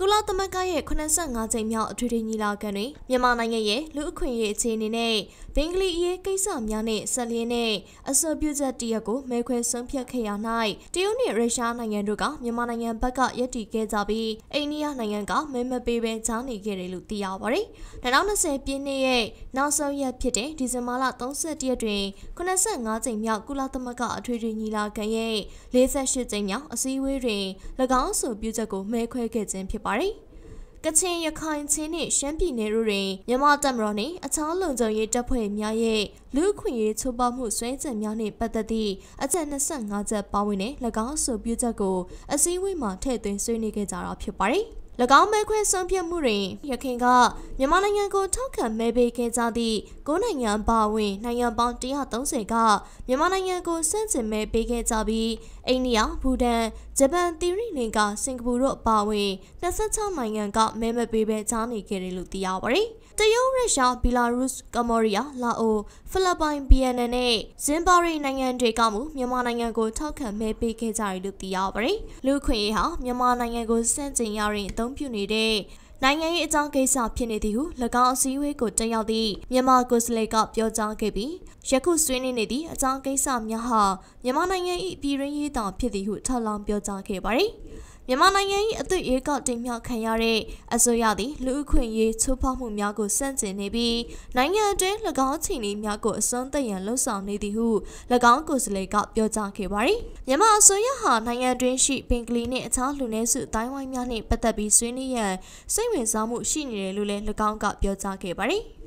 ကုလသမဂ္ဂရဲ့85ကြိမ်မြောက်အထွေထွေညီလာခံတွင်မြန်မာနိုင်ငံရဲ့လူအခွင့်အရေးအခြေအနေနဲ့ဘင်္ဂလီအရေးကိစ္စများနဲ့ဆက်လျင်းတဲ့အဆိုပြုချက်တရက်ကိုမဲခွဲဆုံးဖြတ်ခဲ့ရ၌တရုတ်နဲ့ရုရှားနိုင်ငံတို့ကမြန်မာနိုင်ငံဘက်ကယက်တီခဲ့ကြပြီးအိန္ဒိယနိုင်ငံကမဲမပေးဘဲကြားနေခဲ့တယ်လို့သိရပါတယ်။2020ပြည့်နှစ်ရဲ့နောက်ဆုံးရက်ဖြစ်တဲ့ဒီဇင်ဘာလ31ရက်တွင်85ကြိမ်မြောက်ကုလသမဂ္ဂအထွေထွေညီလာခံရဲ့48ကြိမ်မြောက်အစည်းအဝေးတွင်၎င်းအဆိုပြုချက်ကိုမဲခွဲခဲ့ခြင်းဖြစ်ပါပါတယ်။ကချင်ရခိုင်ချင်းနဲ့ရှမ်းပြည်နယ်တို့တွင်မြန်မာတပ်မတော်နှင့်အခြားလုံခြုံရေးတပ်ဖွဲ့များရဲ့လူ့အခွင့်အရေးချိုးဖောက်မှုစွဲချက်များနှင့်ပတ်သက်သည့်အချက်25ချက်ပါဝင်တဲ့၎င်းဆိုပြုချက်ကိုအစည်းအဝေးမှာထည့်သွင်းဆွေးနွေးခဲ့ကြတာဖြစ်ပါတယ်။၎င်းမဲခွဲဆုံးဖြတ်မှုတွင်ရခင်ကမြန်မာနိုင်ငံကိုထောက်ခံမဲပေးခဲ့ကြသည့်၉နိုင်ငံပါဝင်နိုင်ငံပေါင်း130ကမြန်မာနိုင်ငံကိုစန့်ကျင်မဲပေးခဲ့ကြပြီးအိန္ဒိယ၊ဘူတန်၊ဂျပန်၊သီရိလင်္ကာ၊စင်ကာပူတို့ပါဝင်26နိုင်ငံကမဲမပေးဘဲကြားနေခဲ့တယ်လို့သိရပါတယ်။တရုတ်၊ရုရှား၊ဘီလာရုစ်၊ကမ္ဘောဒီးယား၊လာအို၊ဖိလစ်ပိုင်၊ဗီယက်နမ်နဲ့ဇင်ဘာဘွာရီနိုင်ငံတွေကမှမြန်မာနိုင်ငံကိုထောက်ခံမဲပေးခဲ့ကြတယ်လို့သိရပါတယ်။လူခွင့်ရေးဟာမြန်မာနိုင်ငံကိုစန့်ကျင်ရရင်သုံးပြုနေတဲ့နိုင်ငံရေးအကြောင်းကိစ္စဖြစ်နေသည်ဟု၎င်းအစည်းအဝေးကိုတက်ရောက်သည့်မြန်မာကိုယ်စားလှယ်ကပြောကြားခဲ့ပြီးယခုဆွေးနွေးနေသည့်အကြောင်းကိစ္စများဟာမြန်မာနိုင်ငံ၏ပြည်ရင်းရေးတောင်ဖြစ်သည်ဟုထောက်လောင်းပြောကြားခဲ့ပါသည်။မြန်မာနိုင်ငံ၏အသွေးရေကောက်တင်မြှောက်ခံရတဲ့အစိုးရသည်လူအခွင့်အရေးချိုးဖောက်မှုများကိုစန့်ကျင်နေပြီးနိုင်ငံအတွင်း၎င်းချိန်လေးများကိုအစွန်းသက်ရန်လှုံ့ဆော်နေသည်ဟု၎င်းကိုယ်စားလှယ်ကပြောကြားခဲ့ပါသည်။မြန်မာအစိုးရဟာနိုင်ငံအတွင်းရှိပင်ကလီနှင့်အခြားလူနည်းစုအတိုင်းဝိုင်းများနှင့်ပတ်သက်ပြီးဆွေးနွေးရန်စိတ်ဝင်စားမှုရှိနေတယ်လို့လည်း၎င်းကပြောကြားခဲ့ပါသည်။